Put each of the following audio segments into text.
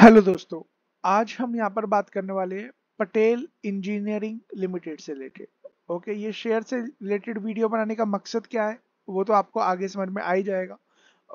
hello दोस्तों आज हम यहाँ पर बात करने वाले हैं पटेल इंजीनियरिंग लिमिटेड से रिलेटेड ओके ये शेयर से रिलेटेड वीडियो बनाने का मकसद क्या है वो तो आपको आगे समझ में आ ही जाएगा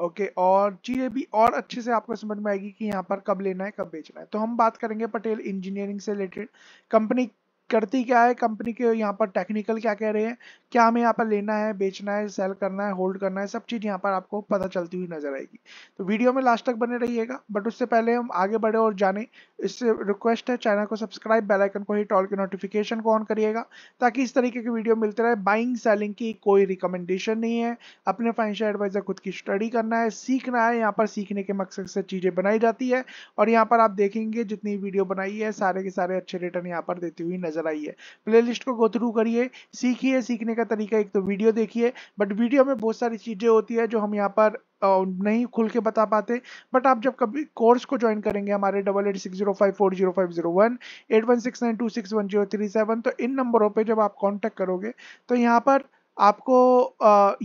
ओके और चीज़ें भी और अच्छे से आपको समझ में आएगी कि यहाँ पर कब लेना है कब बेचना है तो हम बात करेंगे पटेल इंजीनियरिंग से रिलेटेड कंपनी करती क्या है कंपनी के यहाँ पर टेक्निकल क्या कह रहे हैं क्या हमें यहाँ पर लेना है बेचना है सेल करना है होल्ड करना है सब चीज़ यहाँ पर आपको पता चलती हुई नजर आएगी तो वीडियो में लास्ट तक बने रहिएगा बट उससे पहले हम आगे बढ़े और जाने इससे रिक्वेस्ट है चैनल को सब्सक्राइब बेलाइकन को हिट ऑल के नोटिफिकेशन को ऑन करिएगा ताकि इस तरीके की वीडियो मिलते रहे बाइंग सेलिंग की कोई रिकमेंडेशन नहीं है अपने फाइनेंशियल एडवाइजर खुद की स्टडी करना है सीखना है यहाँ पर सीखने के मकसद से चीज़ें बनाई जाती है और यहाँ पर आप देखेंगे जितनी वीडियो बनाई है सारे के सारे अच्छे रिटर्न यहाँ पर देती हुई नजर नजर आई है प्लेलिस्ट को गो थ्रू करिए सीखिए सीखने का तरीका एक तो वीडियो देखिए बट वीडियो में बहुत सारी चीज़ें होती है जो हम यहाँ पर नहीं खुल के बता पाते बट आप जब कभी कोर्स को ज्वाइन करेंगे हमारे double eight six zero five four zero five zero one eight one six nine two six one zero three seven तो इन नंबरों पे जब आप कांटेक्ट करोगे तो यहाँ पर आपको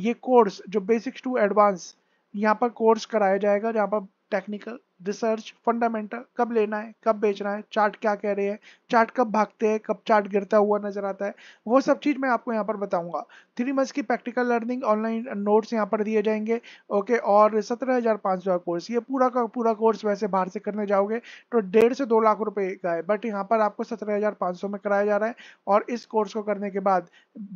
ये कोर्स जो बेसिक्स टू एडवांस यहाँ पर कोर्स कराया जाएगा जहाँ पर टेक्निकल रिसर्च फंडामेंटल कब लेना है कब बेचना है चार्ट क्या कह रहे हैं चार्ट कब भागते हैं कब चार्ट गिरता हुआ नजर आता है वो सब चीज़ मैं आपको यहाँ पर बताऊंगा थ्री मंथ्स की प्रैक्टिकल लर्निंग ऑनलाइन नोट्स यहाँ पर दिए जाएंगे ओके और सत्रह हज़ार पाँच सौ कोर्स ये पूरा का पूरा कोर्स वैसे बाहर से करने जाओगे तो डेढ़ से दो लाख रुपए का है बट यहाँ पर आपको सत्रह हज़ार पाँच सौ में कराया जा रहा है और इस कोर्स को करने के बाद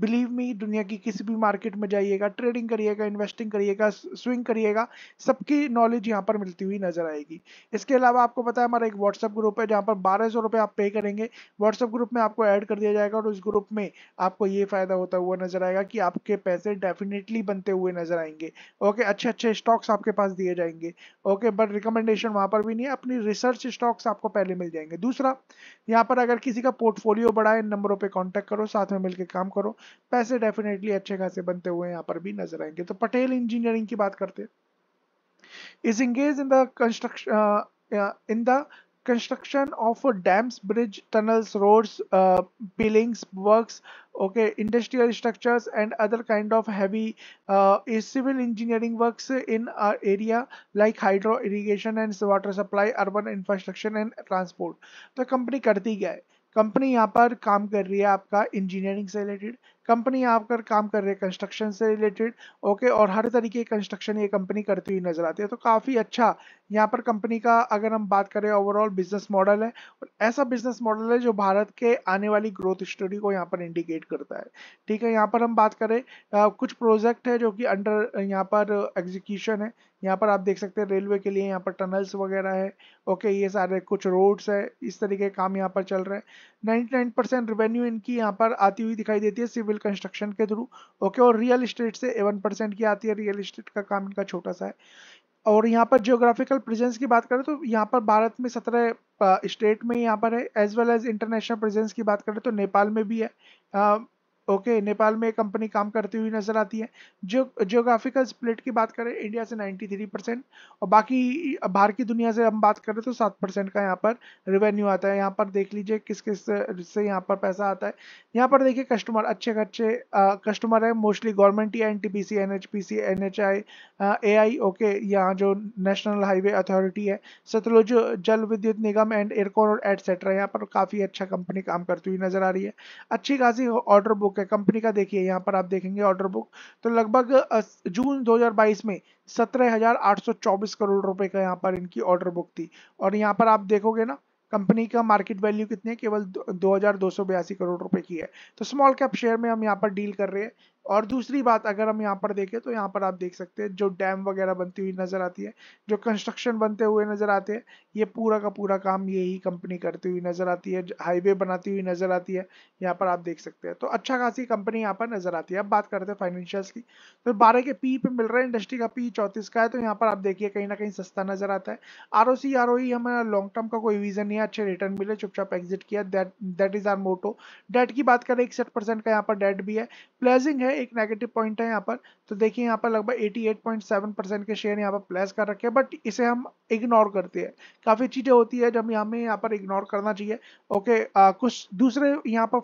बिलीव मी दुनिया की किसी भी मार्केट में जाइएगा ट्रेडिंग करिएगा इन्वेस्टिंग करिएगा स्विंग करिएगा सबकी नॉलेज यहाँ पर मिलती हुई नजर आएगी इसके अलावा आपको पता है हमारा एक व्हाट्सअप ग्रुप है जहाँ पर बारह सौ आप पे करेंगे करेंगे व्हाट्सएप ग्रुप में आपको ऐड कर दिया जाएगा और उस ग्रुप में आपको ये फायदा होता हुआ नजर आएगा कि आपके पैसे डेफिनेटली बनते हुए नजर आएंगे ओके अच्छे अच्छे स्टॉक्स आपके पास दिए जाएंगे ओके बट रिकमेंडेशन वहां पर भी नहीं है अपनी रिसर्च स्टॉक्स आपको पहले मिल जाएंगे दूसरा यहाँ पर अगर किसी का पोर्टफोलियो बड़ा है नंबरों पर कॉन्टेक्ट करो साथ में मिलकर काम करो पैसे डेफिनेटली अच्छे खासे बनते हुए यहाँ पर भी नजर आएंगे तो पटेल इंजीनियरिंग की बात करते हैं is engage in the construction in the construction of dams bridge tunnels roads uh, buildings works okay industrial structures and other kind of heavy uh, is civil engineering works in our area like hydro irrigation and water supply urban infrastructure and transport the company करती क्या है company यहाँ पर काम कर रही है आपका इंजीनियरिंग related कंपनी यहाँ पर काम कर रही है कंस्ट्रक्शन से रिलेटेड ओके और हर तरीके की कंस्ट्रक्शन ये कंपनी करती हुई नजर आती है तो काफ़ी अच्छा यहाँ पर कंपनी का अगर हम बात करें ओवरऑल बिजनेस मॉडल है और ऐसा बिजनेस मॉडल है जो भारत के आने वाली ग्रोथ स्टोरी को यहाँ पर इंडिकेट करता है ठीक है यहाँ पर हम बात करें आ, कुछ प्रोजेक्ट है जो कि अंडर यहाँ पर एग्जीक्यूशन है यहाँ पर आप देख सकते हैं रेलवे के लिए यहाँ पर टनल्स वगैरह है ओके ये सारे कुछ रोड्स है इस तरीके के काम यहाँ पर चल रहे हैं 99 परसेंट रेवेन्यू इनकी यहाँ पर आती हुई दिखाई देती है सिविल कंस्ट्रक्शन के थ्रू ओके और रियल इस्टेट से एवन परसेंट की आती है रियल इस्टेट का काम इनका छोटा सा है और यहाँ पर जियोग्राफिकल प्रेजेंस की बात करें तो यहाँ पर भारत में सत्रह स्टेट में यहाँ पर है as well as international presence की बात करें तो नेपाल में भी है ओके okay, नेपाल में कंपनी काम करती हुई नजर आती है जो जियोग्राफिकल स्प्लिट की बात करें इंडिया से 93 परसेंट और बाकी बाहर की दुनिया से हम बात करें तो 7 परसेंट का यहाँ पर रेवेन्यू आता है यहाँ पर देख लीजिए किस किस से यहाँ पर पैसा आता है यहाँ पर देखिए कस्टमर अच्छे अच्छे कस्टमर है मोस्टली गवर्नमेंट या N T P C N H P C N H A I okay ओके यहाँ जो नेशनल हाईवे अथॉरिटी है सतलुज जल विद्युत निगम एंड एयरकॉन एटसेट्रा यहाँ पर काफ़ी अच्छा कंपनी काम करती हुई नजर आ रही है अच्छी खासी ऑर्डर बुक सकते हैं कंपनी का देखिए यहाँ पर आप देखेंगे ऑर्डर बुक तो लगभग जून 2022 में 17,824 करोड़ रुपए का यहाँ पर इनकी ऑर्डर बुक थी और यहाँ पर आप देखोगे ना कंपनी का मार्केट वैल्यू कितनी है केवल दो करोड़ रुपए की है तो स्मॉल कैप शेयर में हम यहाँ पर डील कर रहे हैं और दूसरी बात अगर हम यहाँ पर देखें तो यहाँ पर आप देख सकते हैं जो डैम वगैरह बनती हुई नज़र आती है जो कंस्ट्रक्शन बनते हुए नज़र आते हैं ये पूरा का पूरा काम यही कंपनी करती हुई नज़र आती है हाईवे बनाती हुई नज़र आती है यहाँ पर आप देख सकते हैं तो अच्छा खासी कंपनी यहाँ पर नज़र आती है अब बात करते हैं फाइनेंशियल की तो बारह के पी पे मिल रहा है इंडस्ट्री का पी चौतीस का है तो यहाँ पर आप देखिए कहीं ना कहीं सस्ता नज़र आता है R O C R O हमारा लॉन्ग टर्म का कोई विजन नहीं है अच्छे रिटर्न मिले चुपचाप एग्जिट किया debt is our motto debt की बात करें इकसठ परसेंट का यहाँ पर डेट भी है प्लेजिंग है है एक नेगेटिव पॉइंट है यहाँ पर तो देखिए यहाँ पर लगभग 88.7 परसेंट के शेयर यहाँ पर प्लेस कर रखे हैं बट इसे हम इग्नोर करते हैं काफ़ी चीज़ें होती है जब हमें यहाँ पर इग्नोर करना चाहिए ओके आ, कुछ दूसरे यहाँ पर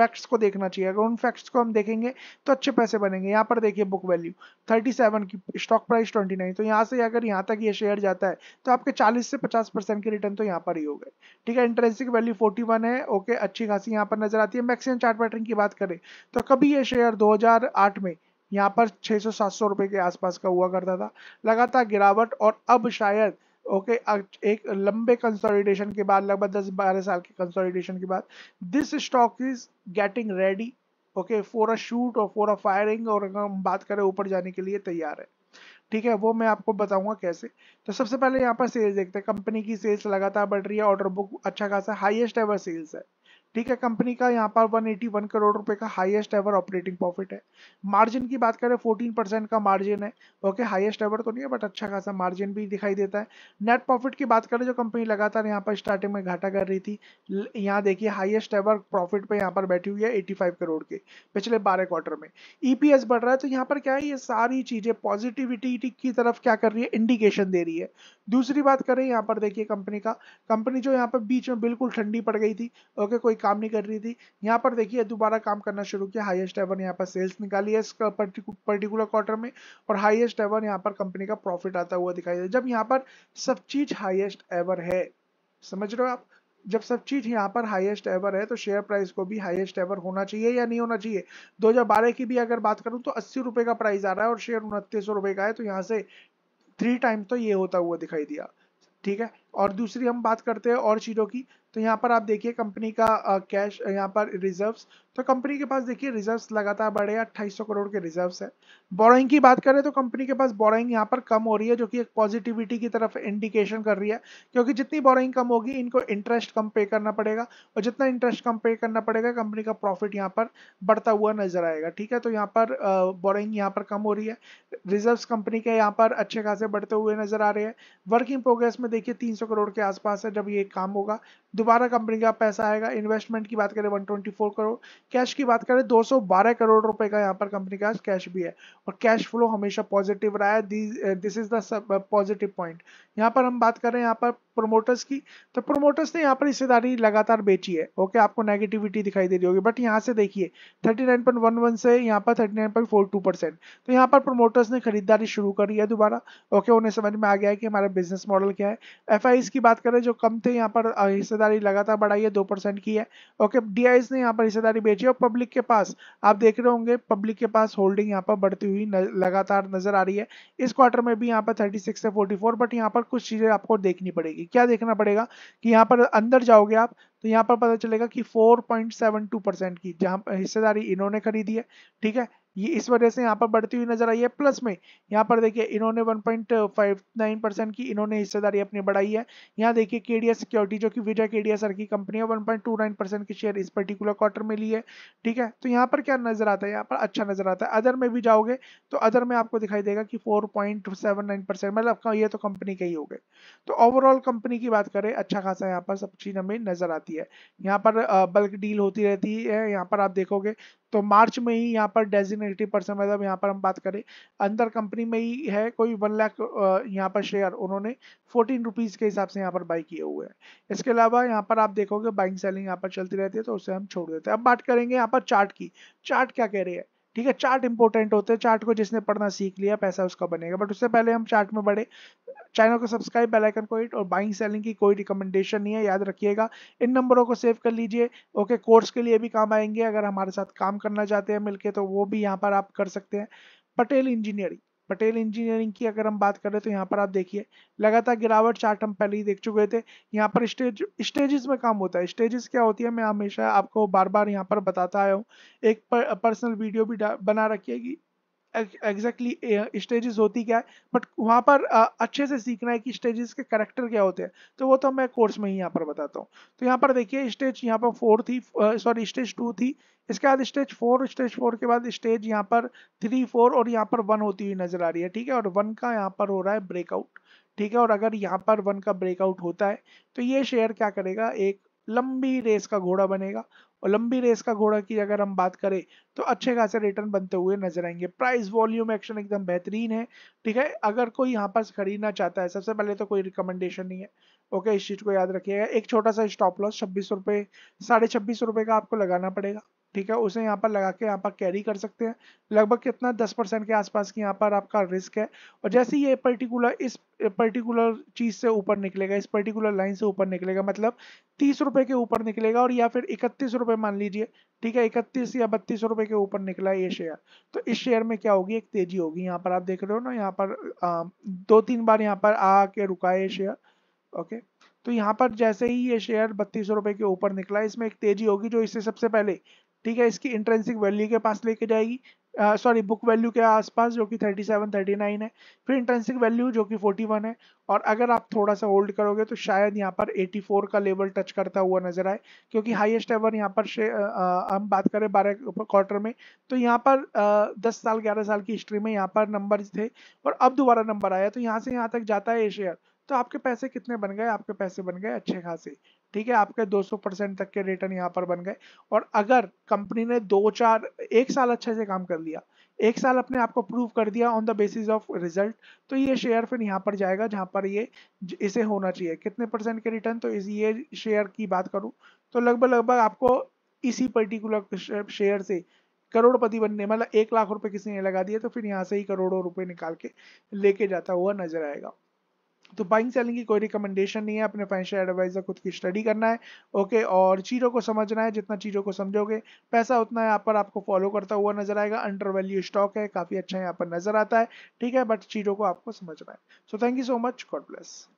फैक्ट्स को देखना चाहिए अगर उन फैक्ट्स को हम देखेंगे तो अच्छे पैसे बनेंगे यहाँ पर देखिए बुक वैल्यू थर्टी की स्टॉक प्राइस ट्वेंटी तो यहाँ से अगर यहाँ तक ये शेयर जाता है तो आपके चालीस से पचास के रिटर्न तो यहाँ पर ही हो गए ठीक है इंटरेंसिक वैल्यू फोर्टी है ओके अच्छी खासी यहाँ पर नजर आती है मैक्सिम चार्ट पैटर्न की बात करें तो कभी ये शेयर दो 2008 में यहाँ पर 600-700 रुपए के आसपास का हुआ करता था लगातार गिरावट और अब शायद ओके okay, एक लंबे कंसोलिडेशन के बाद लगभग 10-12 साल के कंसोलिडेशन के बाद this stock is getting ready okay for a shoot और फॉर अ फायरिंग और अगर हम बात करें ऊपर जाने के लिए तैयार है ठीक है वो मैं आपको बताऊंगा कैसे तो सबसे पहले यहाँ पर सेल्स देखते हैं कंपनी की सेल्स लगातार बढ़ रही है ऑर्डर बुक अच्छा खासा हाईएस्ट एवर सेल्स है ठीक है कंपनी का यहाँ पर 181 करोड़ रुपए का हाईएस्ट एवर ऑपरेटिंग प्रॉफिट है मार्जिन की बात करें 14 परसेंट का मार्जिन है ओके हाईएस्ट एवर तो नहीं है बट अच्छा खासा मार्जिन भी दिखाई देता है नेट प्रॉफिट की बात करें जो कंपनी लगातार यहाँ पर स्टार्टिंग में घाटा कर रही थी यहाँ देखिए हाईएस्ट एवर प्रॉफिट पर यहाँ पर बैठी हुई है एटी करोड़ के पिछले बारह क्वार्टर में ईपीएस e बढ़ रहा है तो यहाँ पर क्या है ये सारी चीजें पॉजिटिविटी की तरफ क्या कर रही है इंडिकेशन दे रही है दूसरी बात करें यहाँ पर देखिए कंपनी का कंपनी जो यहाँ पर बीच में बिल्कुल ठंडी पड़ गई थी ओके कोई कोई काम नहीं कर रही थी यहाँ पर देखिए दोबारा काम करना शुरू किया हाईएस्ट एवर यहाँ पर सेल्स निकाली है इस पर्टिकुलर क्वार्टर में और हाईएस्ट एवर यहाँ पर कंपनी का प्रॉफिट आता हुआ दिखाई दे जब यहाँ पर सब चीज हाइएस्ट एवर है समझ रहे हो आप जब सब चीज यहाँ पर हाईएस्ट एवर है तो शेयर प्राइस को भी हाईएस्ट एवर होना चाहिए या नहीं होना चाहिए 2012 की भी अगर बात करूं तो अस्सी रुपए का प्राइस आ रहा है और शेयर उनतीस रुपए का है तो यहाँ से थ्री टाइम तो ये होता हुआ दिखाई दिया ठीक है और दूसरी हम बात करते हैं और चीज़ों की तो यहाँ पर आप देखिए कंपनी का कैश यहाँ पर रिजर्व्स तो कंपनी के पास देखिए रिजर्व्स लगातार बढ़े हैं अट्ठाईस करोड़ के रिजर्व्स है बोराइंग की बात करें तो कंपनी के पास बोराइंग यहाँ पर कम हो रही है जो कि एक पॉजिटिविटी की तरफ इंडिकेशन कर रही है क्योंकि जितनी बोराइंग कम होगी इनको इंटरेस्ट कम पे करना पड़ेगा और जितना इंटरेस्ट कम पे करना पड़ेगा कंपनी का प्रॉफिट यहाँ पर बढ़ता हुआ नजर आएगा ठीक है तो यहाँ पर बोराइंग यहाँ पर कम हो रही है रिजर्व कंपनी के यहाँ पर अच्छे खासे बढ़ते हुए नजर आ रहे हैं वर्किंग प्रोग्रेस में देखिए तीन 300 करोड़ के आसपास है जब ये काम होगा दोबारा कंपनी का पैसा आएगा इन्वेस्टमेंट की बात करें 124 करोड़ कैश की बात करें 212 करोड़ रुपए का यहाँ पर कंपनी का कैश भी है और कैश फ्लो हमेशा पॉजिटिव रहा है this is the positive point यहाँ पर हम बात करें यहाँ पर प्रोमोटर्स की तो प्रोमोटर्स ने यहाँ पर हिस्सेदारी लगातार बेची है ओके आपको नेगेटिविटी दिखाई दे रही होगी बट यहाँ से देखिए थर्टी से यहाँ पर थर्टी परसेंट तो यहाँ पर प्रोमोटर्स ने खरीदारी शुरू करी है दोबारा ओके उन्हें समझ में आ गया है कि हमारा बिजनेस मॉडल क्या है एफ की बात करें जो कम थे यहाँ पर uh, हिस्सेदारी लगातार बढ़ाई है दो परसेंट की है ओके डीआईएस ने यहाँ पर हिस्सेदारी बेची और पब्लिक के पास आप देख रहे होंगे पब्लिक के पास होल्डिंग यहाँ पर बढ़ती हुई न, लगातार नजर आ रही है इस क्वार्टर में भी यहाँ पर थर्टी सिक्स से फोर्टी फोर बट यहाँ पर कुछ चीजें आपको देखनी पड़ेगी क्या देखना पड़ेगा कि यहाँ पर अंदर जाओगे आप तो यहाँ पर पता चलेगा कि 4.72 परसेंट की जहाँ हिस्सेदारी इन्होंने खरीदी है ठीक है ये इस वजह से यहाँ पर बढ़ती हुई नजर आई है प्लस में यहाँ पर देखिए इन्होंने 1.59 परसेंट की इन्होंने हिस्सेदारी अपनी बढ़ाई है यहाँ देखिए केडीएस सिक्योरिटी जो कि विजय केडीएस सर की कंपनी है 1.29 परसेंट की शेयर इस पर्टिकुलर क्वार्टर में ली है ठीक है तो यहाँ पर क्या नजर आता है यहाँ पर अच्छा नजर आता है अदर में भी जाओगे तो अदर में आपको दिखाई देगा कि फोर मतलब ये तो कंपनी के ही हो गए तो ओवरऑल कंपनी की बात करें अच्छा खासा यहाँ पर सब चीज हमें नजर आती है यहाँ पर बल्क डील होती रहती है यहाँ पर आप देखोगे तो मार्च में ही यहाँ पर डेजिन सेक्शन एटी परसेंट मतलब यहाँ पर हम बात करें अंदर कंपनी में ही है कोई वन लाख यहाँ पर शेयर उन्होंने फोर्टीन रुपीज़ के हिसाब से यहाँ पर बाई किए हुए हैं इसके अलावा यहाँ पर आप देखोगे बाइंग सेलिंग यहाँ पर चलती रहती है तो उसे हम छोड़ देते हैं अब बात करेंगे यहाँ पर चार्ट की चार्ट क्या कह रही है ठीक है चार्ट इंपॉर्टेंट होते हैं चार्ट को जिसने पढ़ना सीख लिया पैसा उसका बनेगा बट उससे पहले हम चार्ट में बढ़े चैनल को सब्सक्राइब बेल आइकन को हिट और बाइंग सेलिंग की कोई रिकमेंडेशन नहीं है याद रखिएगा इन नंबरों को सेव कर लीजिए ओके कोर्स के लिए भी काम आएंगे अगर हमारे साथ काम करना चाहते हैं मिलके तो वो भी यहाँ पर आप कर सकते हैं पटेल इंजीनियरिंग पटेल इंजीनियरिंग की अगर हम बात करें तो यहाँ पर आप देखिए लगातार गिरावट चार्ट हम पहले ही देख चुके थे यहाँ पर स्टेज स्टेजेस में काम होता है स्टेजेस क्या होती है मैं हमेशा आपको बार बार यहाँ पर बताता आया हूँ एक पर, पर्सनल वीडियो भी बना रखिएगी एग्जैक्टली स्टेजेस होती क्या है बट वहाँ पर आ, अच्छे से सीखना है कि स्टेजेस के करेक्टर क्या होते हैं तो वो तो मैं कोर्स में ही यहाँ पर बताता हूँ तो यहाँ पर देखिए स्टेज यहाँ पर फोर थी सॉरी स्टेज टू थी इसके बाद स्टेज फोर स्टेज फोर के बाद स्टेज यहाँ पर थ्री फोर और यहाँ पर वन होती हुई नजर आ रही है ठीक है और वन का यहाँ पर हो रहा है ब्रेकआउट ठीक है और अगर यहाँ पर वन का ब्रेकआउट होता है तो ये शेयर क्या करेगा एक लंबी रेस का घोड़ा बनेगा और लंबी रेस का घोड़ा की अगर हम बात करें तो अच्छे खासे रिटर्न बनते हुए नजर आएंगे प्राइस वॉल्यूम एक्शन एकदम बेहतरीन है ठीक है अगर कोई यहाँ पर खरीदना चाहता है सबसे पहले तो कोई रिकमेंडेशन नहीं है ओके इस चीज़ को याद रखिएगा एक छोटा सा स्टॉप लॉस छब्बीस रुपए साढ़े छब्बीस रुपये का आपको लगाना पड़ेगा ठीक है उसे यहाँ पर लगा के यहाँ पर कैरी कर सकते हैं लगभग कितना दस परसेंट के आसपास की यहाँ पर आपका रिस्क है और जैसे ही ये पर्टिकुलर इस पर्टिकुलर चीज़ से ऊपर निकलेगा इस पर्टिकुलर लाइन से ऊपर निकलेगा मतलब तीस रुपए के ऊपर निकलेगा और या फिर इकतीस रुपए मान लीजिए ठीक है इकतीस या बत्तीस रुपए के ऊपर निकला ये शेयर तो इस शेयर में क्या होगी एक तेजी होगी यहाँ पर आप देख रहे हो ना यहाँ पर आ, दो तीन बार यहाँ पर आके रुका ये शेयर ओके तो यहाँ पर जैसे ही ये शेयर बत्तीस रुपए के ऊपर निकला इसमें एक तेजी होगी जो इससे सबसे पहले ठीक है इसकी इंट्रेंसिक वैल्यू के पास लेके जाएगी सॉरी बुक वैल्यू के आसपास जो कि 37 39 है फिर इंट्रेंसिक वैल्यू जो कि 41 है और अगर आप थोड़ा सा होल्ड करोगे तो शायद यहाँ पर 84 का लेवल टच करता हुआ नजर आए क्योंकि हाईएस्ट एवर यहाँ पर हम बात करें बारह क्वार्टर में तो यहाँ पर आ, 10 साल 11 साल की हिस्ट्री में यहाँ पर नंबर थे और अब दोबारा नंबर आया तो यहाँ से यहाँ तक जाता है ये शेयर तो आपके पैसे कितने बन गए आपके पैसे बन गए अच्छे खासे ठीक है आपके 200 परसेंट तक के रिटर्न यहाँ पर बन गए और अगर कंपनी ने दो चार एक साल अच्छे से काम कर लिया एक साल अपने आप को प्रूव कर दिया on the basis of result तो ये शेयर फिर यहाँ पर जाएगा जहाँ पर ये इसे होना चाहिए कितने परसेंट के रिटर्न तो इस ये शेयर की बात करूँ तो लगभग लगभग आपको इसी पर्टिकुलर शेयर से करोड़पति बनने मतलब एक लाख रुपए किसी ने लगा दिया तो फिर यहाँ से ही करोड़ों रुपए निकाल के लेके जाता हुआ नजर आएगा तो बाइंग सेलिंग की कोई रिकमेंडेशन नहीं है अपने फाइनेंशियल एडवाइजर खुद की स्टडी करना है ओके और चीज़ों को समझना है जितना चीज़ों को समझोगे पैसा उतना यहाँ पर आपको फॉलो करता हुआ नजर आएगा अंडर वैल्यू स्टॉक है काफ़ी अच्छा यहाँ पर नजर आता है ठीक है बट चीज़ों को आपको समझना है so thank you so much God bless